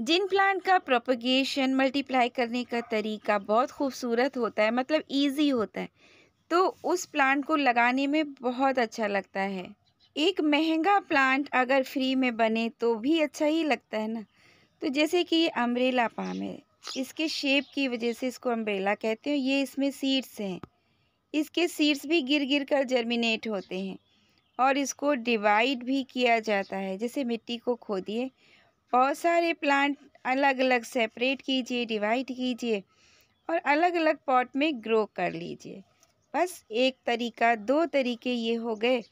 जिन plant का propagation multiply करने का तरीका बहुत खूबसूरत होता है मतलब इजी होता है तो उस प्लांट को लगाने में बहुत अच्छा लगता है एक महंगा प्लांट अगर फ्री में बने तो भी अच्छा ही लगता है ना तो जैसे कि ये अम्ब्रेला पाम है इसके शेप की वजह से इसको अम्ब्रेला कहते हैं ये इसमें सीड्स हैं इसके सीड्स भी गिर गिर कर जर्मिनेट होते हैं और इसको डिवाइड भी किया जाता है जैसे मिट्टी को खोदिए बहुत सारे प्लांट अलग अलग सेपरेट कीजिए डिवाइड कीजिए और अलग अलग पॉट में ग्रो कर लीजिए बस एक तरीका दो तरीके ये हो गए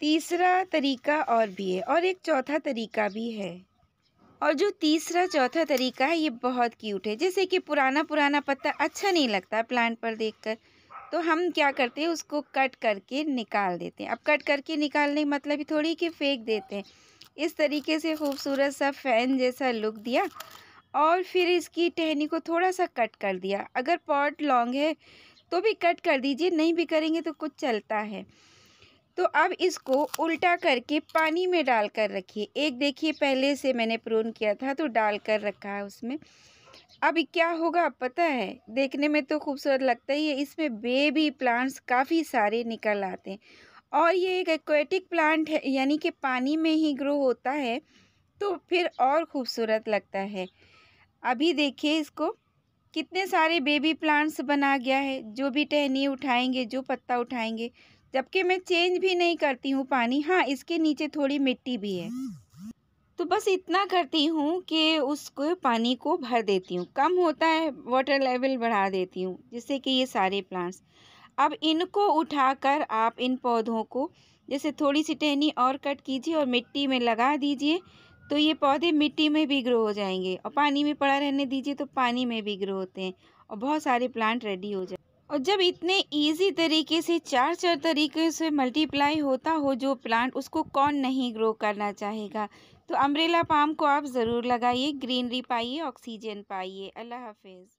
तीसरा तरीका और भी है और एक चौथा तरीका भी है और जो तीसरा चौथा तरीका है ये बहुत क्यूट है जैसे कि पुराना पुराना पत्ता अच्छा नहीं लगता प्लांट पर देखकर तो हम क्या करते हैं उसको कट करके निकाल देते हैं अब कट करके निकालने मतलब ही थोड़ी कि फेंक देते हैं इस तरीके से खूबसूरत सा फ़ैन जैसा लुक दिया और फिर इसकी टहनी को थोड़ा सा कट कर दिया अगर पॉट लॉन्ग है तो भी कट कर दीजिए नहीं भी करेंगे तो कुछ चलता है तो अब इसको उल्टा करके पानी में डाल कर रखिए एक देखिए पहले से मैंने प्रून किया था तो डाल कर रखा है उसमें अब क्या होगा पता है देखने में तो खूबसूरत लगता ही है इसमें बेबी प्लांट्स काफ़ी सारे निकल आते हैं और ये एक एक्वेटिक प्लांट है यानी कि पानी में ही ग्रो होता है तो फिर और खूबसूरत लगता है अभी देखिए इसको कितने सारे बेबी प्लांट्स बना गया है जो भी टहनी उठाएंगे जो पत्ता उठाएंगे जबकि मैं चेंज भी नहीं करती हूँ पानी हाँ इसके नीचे थोड़ी मिट्टी भी है तो बस इतना करती हूँ कि उसको पानी को भर देती हूँ कम होता है वाटर लेवल बढ़ा देती हूँ जिससे कि ये सारे प्लांट्स अब इनको उठाकर आप इन पौधों को जैसे थोड़ी सी टहनी और कट कीजिए और मिट्टी में लगा दीजिए तो ये पौधे मिट्टी में भी ग्रो हो जाएंगे और पानी में पड़ा रहने दीजिए तो पानी में भी ग्रो होते हैं और बहुत सारे प्लांट रेडी हो जाए और जब इतने इजी तरीके से चार चार तरीके से मल्टीप्लाई होता हो जो प्लांट उसको कौन नहीं ग्रो करना चाहेगा तो अम्ब्रेला पाम को आप ज़रूर लगाइए ग्रीनरी पाइए ऑक्सीजन पाइए अल्लाह हाफिज़